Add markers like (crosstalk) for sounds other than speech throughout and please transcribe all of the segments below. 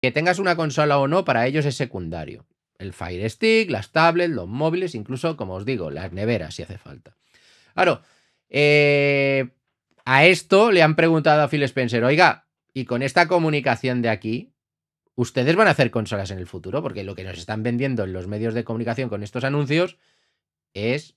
Que tengas una consola o no, para ellos es secundario. El Fire Stick, las tablets, los móviles, incluso, como os digo, las neveras si hace falta. Ahora, eh, a esto le han preguntado a Phil Spencer, oiga, y con esta comunicación de aquí, ¿ustedes van a hacer consolas en el futuro? Porque lo que nos están vendiendo en los medios de comunicación con estos anuncios es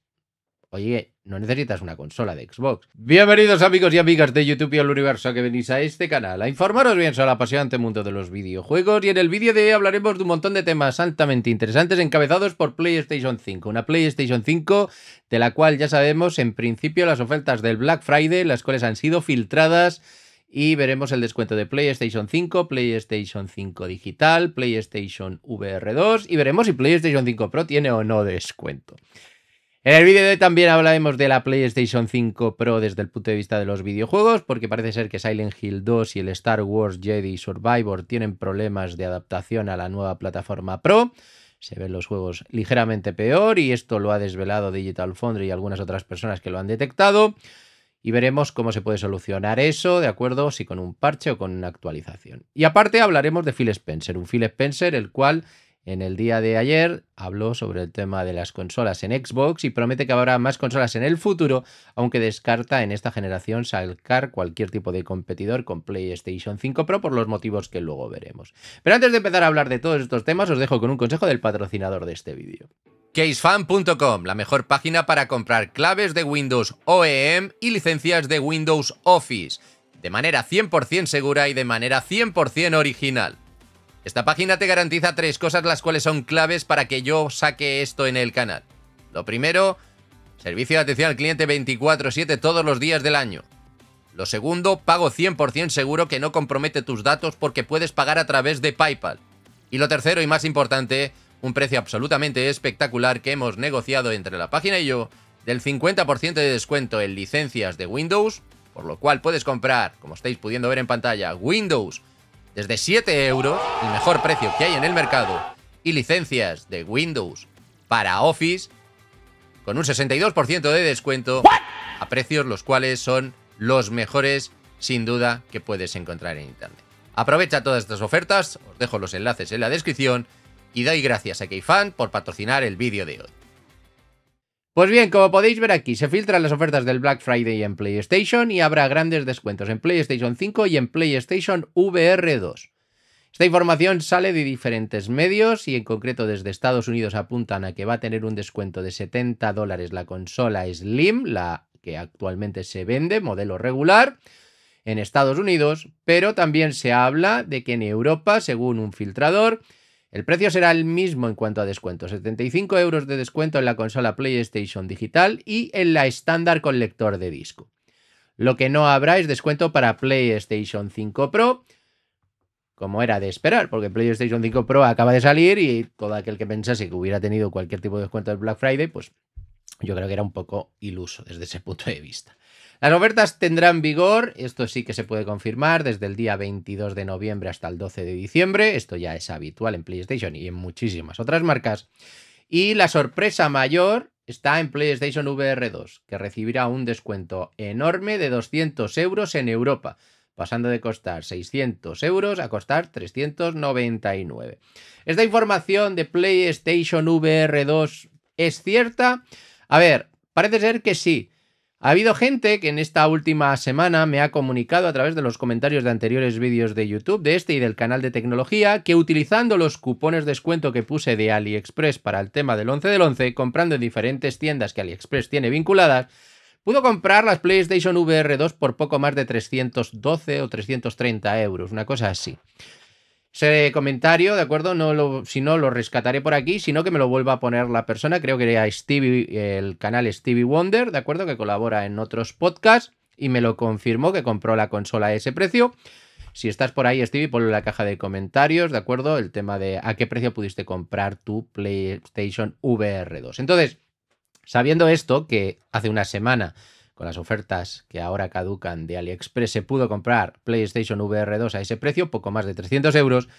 Oye, no necesitas una consola de Xbox. Bienvenidos amigos y amigas de YouTube y al universo a que venís a este canal a informaros bien sobre el apasionante mundo de los videojuegos y en el vídeo de hoy hablaremos de un montón de temas altamente interesantes encabezados por PlayStation 5, una PlayStation 5 de la cual ya sabemos en principio las ofertas del Black Friday, las cuales han sido filtradas y veremos el descuento de PlayStation 5, PlayStation 5 digital, PlayStation VR 2 y veremos si PlayStation 5 Pro tiene o no descuento. En el vídeo de hoy también hablaremos de la PlayStation 5 Pro desde el punto de vista de los videojuegos, porque parece ser que Silent Hill 2 y el Star Wars Jedi Survivor tienen problemas de adaptación a la nueva plataforma Pro. Se ven los juegos ligeramente peor y esto lo ha desvelado Digital Foundry y algunas otras personas que lo han detectado. Y veremos cómo se puede solucionar eso, ¿de acuerdo? Si con un parche o con una actualización. Y aparte hablaremos de Phil Spencer, un Phil Spencer el cual en el día de ayer habló sobre el tema de las consolas en Xbox y promete que habrá más consolas en el futuro, aunque descarta en esta generación salcar cualquier tipo de competidor con PlayStation 5 Pro por los motivos que luego veremos. Pero antes de empezar a hablar de todos estos temas, os dejo con un consejo del patrocinador de este vídeo. CaseFan.com, la mejor página para comprar claves de Windows OEM y licencias de Windows Office, de manera 100% segura y de manera 100% original. Esta página te garantiza tres cosas las cuales son claves para que yo saque esto en el canal. Lo primero, servicio de atención al cliente 24/7 todos los días del año. Lo segundo, pago 100% seguro que no compromete tus datos porque puedes pagar a través de PayPal. Y lo tercero y más importante, un precio absolutamente espectacular que hemos negociado entre la página y yo, del 50% de descuento en licencias de Windows, por lo cual puedes comprar, como estáis pudiendo ver en pantalla, Windows desde 7 euros, el mejor precio que hay en el mercado, y licencias de Windows para Office con un 62% de descuento a precios los cuales son los mejores sin duda que puedes encontrar en Internet. Aprovecha todas estas ofertas, os dejo los enlaces en la descripción y doy gracias a Keyfan por patrocinar el vídeo de hoy. Pues bien, como podéis ver aquí, se filtran las ofertas del Black Friday en PlayStation y habrá grandes descuentos en PlayStation 5 y en PlayStation VR 2. Esta información sale de diferentes medios y en concreto desde Estados Unidos apuntan a que va a tener un descuento de 70 dólares la consola Slim, la que actualmente se vende, modelo regular, en Estados Unidos, pero también se habla de que en Europa, según un filtrador, el precio será el mismo en cuanto a descuento, 75 euros de descuento en la consola PlayStation digital y en la estándar con lector de disco. Lo que no habrá es descuento para PlayStation 5 Pro, como era de esperar, porque PlayStation 5 Pro acaba de salir y todo aquel que pensase que hubiera tenido cualquier tipo de descuento del Black Friday, pues yo creo que era un poco iluso desde ese punto de vista. Las ofertas tendrán vigor, esto sí que se puede confirmar, desde el día 22 de noviembre hasta el 12 de diciembre. Esto ya es habitual en PlayStation y en muchísimas otras marcas. Y la sorpresa mayor está en PlayStation VR 2, que recibirá un descuento enorme de 200 euros en Europa, pasando de costar 600 euros a costar 399. ¿Esta información de PlayStation VR 2 es cierta? A ver, parece ser que sí. Ha habido gente que en esta última semana me ha comunicado a través de los comentarios de anteriores vídeos de YouTube, de este y del canal de tecnología, que utilizando los cupones de descuento que puse de AliExpress para el tema del 11 del 11, comprando en diferentes tiendas que AliExpress tiene vinculadas, pudo comprar las PlayStation VR 2 por poco más de 312 o 330 euros, una cosa así ese comentario, ¿de acuerdo? No lo, si no, lo rescataré por aquí, sino que me lo vuelva a poner la persona, creo que era Stevie, el canal Stevie Wonder, ¿de acuerdo? Que colabora en otros podcasts y me lo confirmó que compró la consola a ese precio. Si estás por ahí, Stevie, ponlo en la caja de comentarios, ¿de acuerdo? El tema de a qué precio pudiste comprar tu PlayStation VR 2. Entonces, sabiendo esto, que hace una semana con las ofertas que ahora caducan de AliExpress se pudo comprar PlayStation VR 2 a ese precio, poco más de 300 euros.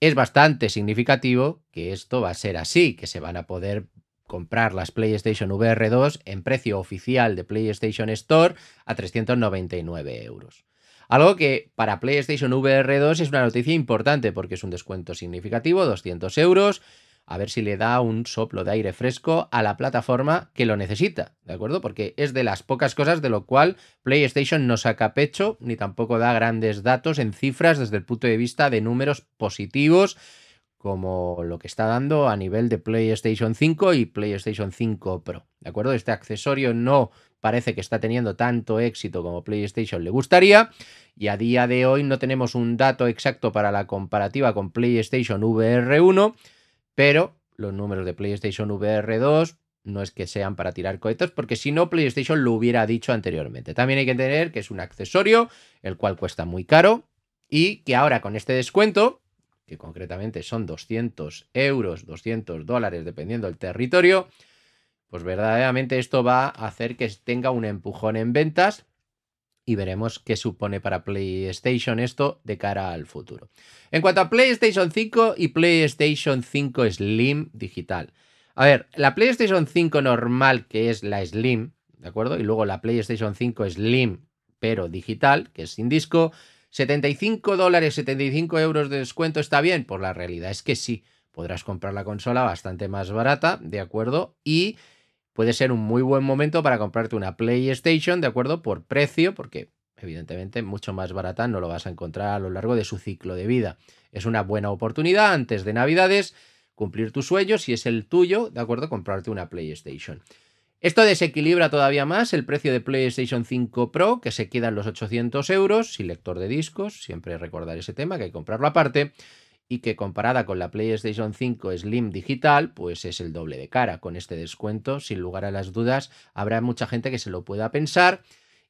Es bastante significativo que esto va a ser así, que se van a poder comprar las PlayStation VR 2 en precio oficial de PlayStation Store a 399 euros. Algo que para PlayStation VR 2 es una noticia importante porque es un descuento significativo, 200 euros, a ver si le da un soplo de aire fresco a la plataforma que lo necesita, ¿de acuerdo? Porque es de las pocas cosas de lo cual PlayStation no saca pecho, ni tampoco da grandes datos en cifras desde el punto de vista de números positivos, como lo que está dando a nivel de PlayStation 5 y PlayStation 5 Pro, ¿de acuerdo? Este accesorio no parece que está teniendo tanto éxito como PlayStation le gustaría. Y a día de hoy no tenemos un dato exacto para la comparativa con PlayStation VR 1, pero los números de PlayStation VR 2 no es que sean para tirar cohetes, porque si no, PlayStation lo hubiera dicho anteriormente. También hay que entender que es un accesorio, el cual cuesta muy caro, y que ahora con este descuento, que concretamente son 200 euros, 200 dólares, dependiendo del territorio, pues verdaderamente esto va a hacer que tenga un empujón en ventas y veremos qué supone para PlayStation esto de cara al futuro. En cuanto a PlayStation 5 y PlayStation 5 Slim digital. A ver, la PlayStation 5 normal, que es la Slim, ¿de acuerdo? Y luego la PlayStation 5 Slim, pero digital, que es sin disco. 75 dólares, 75 euros de descuento, ¿está bien? Pues la realidad es que sí. Podrás comprar la consola bastante más barata, ¿de acuerdo? Y puede ser un muy buen momento para comprarte una PlayStation, ¿de acuerdo? Por precio, porque evidentemente mucho más barata no lo vas a encontrar a lo largo de su ciclo de vida. Es una buena oportunidad antes de Navidades cumplir tu sueño, si es el tuyo, ¿de acuerdo? Comprarte una PlayStation. Esto desequilibra todavía más el precio de PlayStation 5 Pro, que se queda en los 800 euros, sin lector de discos, siempre recordar ese tema, que hay que comprarlo aparte y que comparada con la PlayStation 5 Slim digital, pues es el doble de cara. Con este descuento, sin lugar a las dudas, habrá mucha gente que se lo pueda pensar.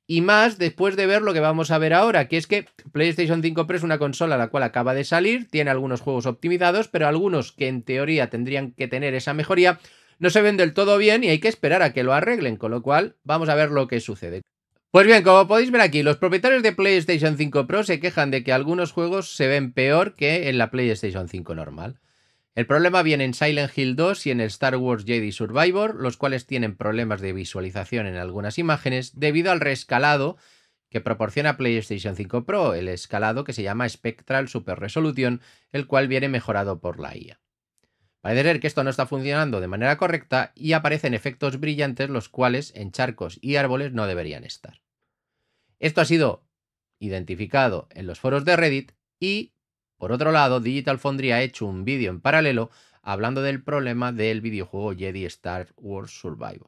Y más después de ver lo que vamos a ver ahora, que es que PlayStation 5 Pro es una consola la cual acaba de salir, tiene algunos juegos optimizados, pero algunos que en teoría tendrían que tener esa mejoría, no se ven del todo bien y hay que esperar a que lo arreglen, con lo cual vamos a ver lo que sucede. Pues bien, como podéis ver aquí, los propietarios de PlayStation 5 Pro se quejan de que algunos juegos se ven peor que en la PlayStation 5 normal. El problema viene en Silent Hill 2 y en el Star Wars Jedi Survivor, los cuales tienen problemas de visualización en algunas imágenes debido al rescalado que proporciona PlayStation 5 Pro, el escalado que se llama Spectral Super Resolution, el cual viene mejorado por la IA. Parece ser que esto no está funcionando de manera correcta y aparecen efectos brillantes los cuales en charcos y árboles no deberían estar. Esto ha sido identificado en los foros de Reddit y, por otro lado, Digital Foundry ha hecho un vídeo en paralelo hablando del problema del videojuego Jedi Star Wars Survival.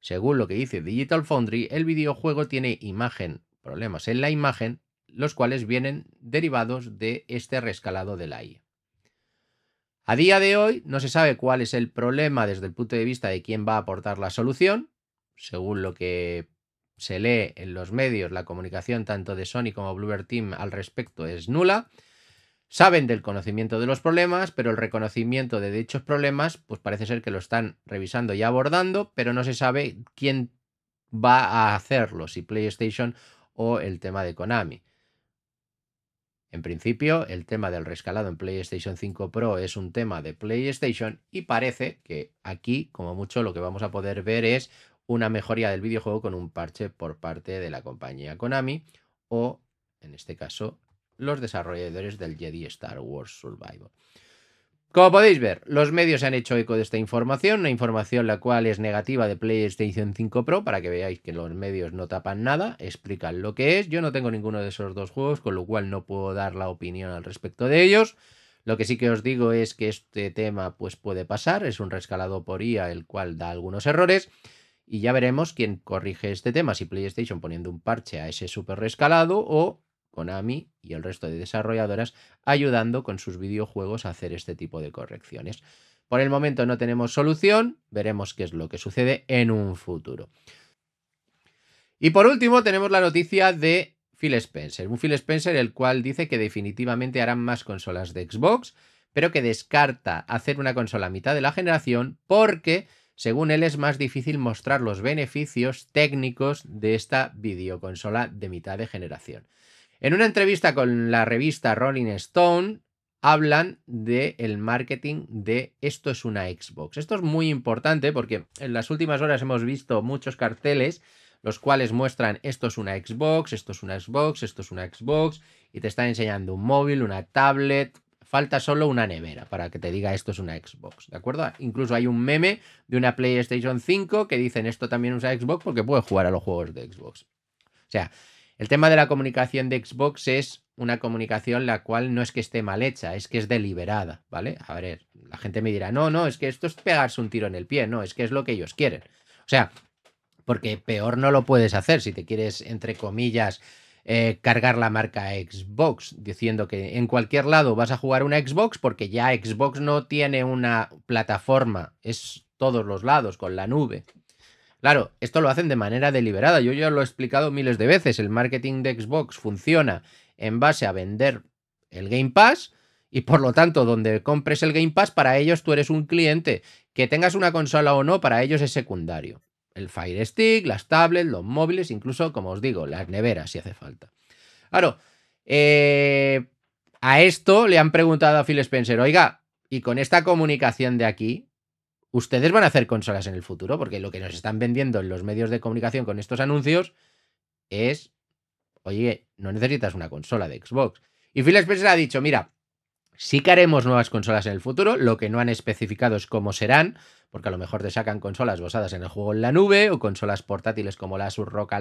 Según lo que dice Digital Foundry, el videojuego tiene imagen, problemas en la imagen, los cuales vienen derivados de este rescalado de la IA. A día de hoy no se sabe cuál es el problema desde el punto de vista de quién va a aportar la solución. Según lo que se lee en los medios, la comunicación tanto de Sony como Bluebird Team al respecto es nula. Saben del conocimiento de los problemas, pero el reconocimiento de dichos problemas, pues parece ser que lo están revisando y abordando, pero no se sabe quién va a hacerlo, si PlayStation o el tema de Konami. En principio, el tema del rescalado en PlayStation 5 Pro es un tema de PlayStation y parece que aquí, como mucho, lo que vamos a poder ver es una mejoría del videojuego con un parche por parte de la compañía Konami o, en este caso, los desarrolladores del Jedi Star Wars Survival. Como podéis ver, los medios se han hecho eco de esta información, una información la cual es negativa de PlayStation 5 Pro, para que veáis que los medios no tapan nada, explican lo que es. Yo no tengo ninguno de esos dos juegos, con lo cual no puedo dar la opinión al respecto de ellos. Lo que sí que os digo es que este tema pues, puede pasar, es un rescalado por IA el cual da algunos errores. Y ya veremos quién corrige este tema, si PlayStation poniendo un parche a ese super rescalado o Konami y el resto de desarrolladoras ayudando con sus videojuegos a hacer este tipo de correcciones. Por el momento no tenemos solución, veremos qué es lo que sucede en un futuro. Y por último tenemos la noticia de Phil Spencer, un Phil Spencer el cual dice que definitivamente harán más consolas de Xbox, pero que descarta hacer una consola mitad de la generación porque según él, es más difícil mostrar los beneficios técnicos de esta videoconsola de mitad de generación. En una entrevista con la revista Rolling Stone, hablan del el marketing de esto es una Xbox. Esto es muy importante porque en las últimas horas hemos visto muchos carteles los cuales muestran esto es una Xbox, esto es una Xbox, esto es una Xbox, y te están enseñando un móvil, una tablet, falta solo una nevera para que te diga esto es una Xbox, ¿de acuerdo? Incluso hay un meme de una PlayStation 5 que dicen esto también usa Xbox porque puede jugar a los juegos de Xbox. O sea, el tema de la comunicación de Xbox es una comunicación la cual no es que esté mal hecha, es que es deliberada, ¿vale? A ver, la gente me dirá, no, no, es que esto es pegarse un tiro en el pie, no, es que es lo que ellos quieren. O sea, porque peor no lo puedes hacer si te quieres, entre comillas, eh, cargar la marca Xbox, diciendo que en cualquier lado vas a jugar una Xbox porque ya Xbox no tiene una plataforma, es todos los lados, con la nube. Claro, esto lo hacen de manera deliberada, yo ya lo he explicado miles de veces, el marketing de Xbox funciona en base a vender el Game Pass y por lo tanto donde compres el Game Pass para ellos tú eres un cliente, que tengas una consola o no para ellos es secundario. El Fire Stick, las tablets, los móviles, incluso, como os digo, las neveras si hace falta. Claro, eh, a esto le han preguntado a Phil Spencer, oiga, y con esta comunicación de aquí, ¿ustedes van a hacer consolas en el futuro? Porque lo que nos están vendiendo en los medios de comunicación con estos anuncios es, oye, no necesitas una consola de Xbox. Y Phil Spencer ha dicho, mira, Sí que haremos nuevas consolas en el futuro, lo que no han especificado es cómo serán, porque a lo mejor te sacan consolas basadas en el juego en la nube o consolas portátiles como la Sur Rock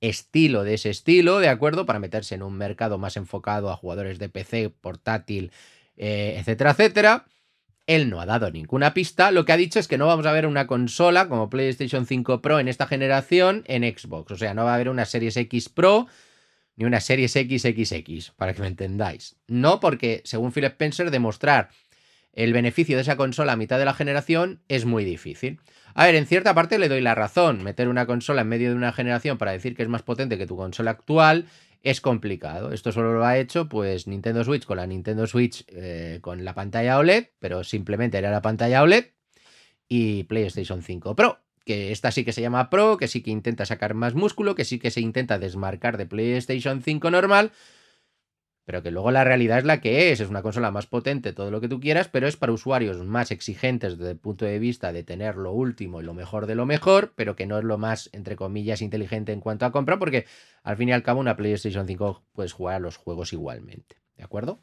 estilo de ese estilo, ¿de acuerdo? Para meterse en un mercado más enfocado a jugadores de PC, portátil, eh, etcétera, etcétera. Él no ha dado ninguna pista, lo que ha dicho es que no vamos a ver una consola como PlayStation 5 Pro en esta generación en Xbox, o sea, no va a haber una Series X Pro ni una Series XXX, para que me entendáis. No porque, según Philip Spencer, demostrar el beneficio de esa consola a mitad de la generación es muy difícil. A ver, en cierta parte le doy la razón. Meter una consola en medio de una generación para decir que es más potente que tu consola actual es complicado. Esto solo lo ha hecho pues Nintendo Switch con la Nintendo Switch eh, con la pantalla OLED, pero simplemente era la pantalla OLED y PlayStation 5 Pro que esta sí que se llama Pro, que sí que intenta sacar más músculo, que sí que se intenta desmarcar de PlayStation 5 normal, pero que luego la realidad es la que es, es una consola más potente, todo lo que tú quieras, pero es para usuarios más exigentes desde el punto de vista de tener lo último y lo mejor de lo mejor, pero que no es lo más, entre comillas, inteligente en cuanto a compra, porque al fin y al cabo una PlayStation 5 puedes jugar a los juegos igualmente, ¿de acuerdo?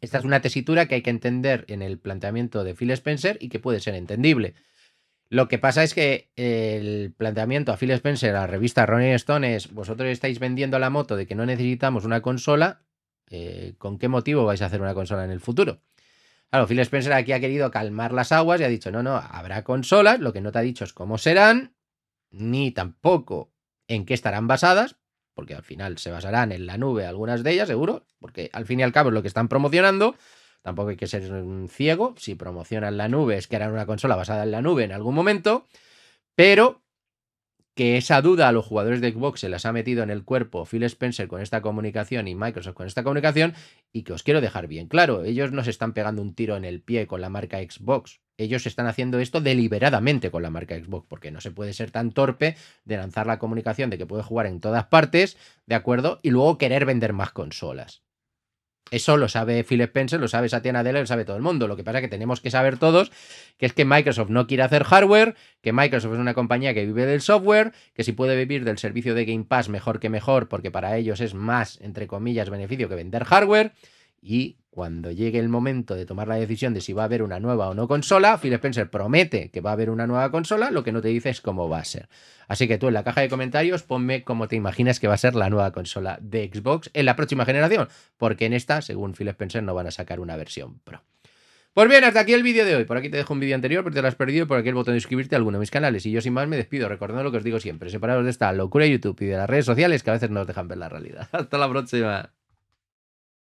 Esta es una tesitura que hay que entender en el planteamiento de Phil Spencer y que puede ser entendible. Lo que pasa es que el planteamiento a Phil Spencer, a la revista Rolling Stone, es vosotros estáis vendiendo la moto de que no necesitamos una consola, eh, ¿con qué motivo vais a hacer una consola en el futuro? Claro, Phil Spencer aquí ha querido calmar las aguas y ha dicho, no, no, habrá consolas, lo que no te ha dicho es cómo serán, ni tampoco en qué estarán basadas, porque al final se basarán en la nube algunas de ellas, seguro, porque al fin y al cabo es lo que están promocionando, Tampoco hay que ser un ciego. Si promocionan la nube, es que harán una consola basada en la nube en algún momento. Pero que esa duda a los jugadores de Xbox se las ha metido en el cuerpo Phil Spencer con esta comunicación y Microsoft con esta comunicación y que os quiero dejar bien claro, ellos no se están pegando un tiro en el pie con la marca Xbox, ellos están haciendo esto deliberadamente con la marca Xbox porque no se puede ser tan torpe de lanzar la comunicación de que puede jugar en todas partes, ¿de acuerdo? Y luego querer vender más consolas. Eso lo sabe Philip Spencer, lo sabe Satya Nadella, lo sabe todo el mundo. Lo que pasa es que tenemos que saber todos que es que Microsoft no quiere hacer hardware, que Microsoft es una compañía que vive del software, que si puede vivir del servicio de Game Pass mejor que mejor, porque para ellos es más, entre comillas, beneficio que vender hardware y cuando llegue el momento de tomar la decisión de si va a haber una nueva o no consola, Phil Spencer promete que va a haber una nueva consola, lo que no te dice es cómo va a ser. Así que tú en la caja de comentarios ponme cómo te imaginas que va a ser la nueva consola de Xbox en la próxima generación, porque en esta, según Phil Spencer, no van a sacar una versión pro. Pues bien, hasta aquí el vídeo de hoy. Por aquí te dejo un vídeo anterior porque te lo has perdido por aquí el botón de suscribirte a alguno de mis canales. Y yo sin más me despido recordando lo que os digo siempre, separados de esta locura de YouTube y de las redes sociales que a veces nos dejan ver la realidad. (laughs) Hasta la próxima.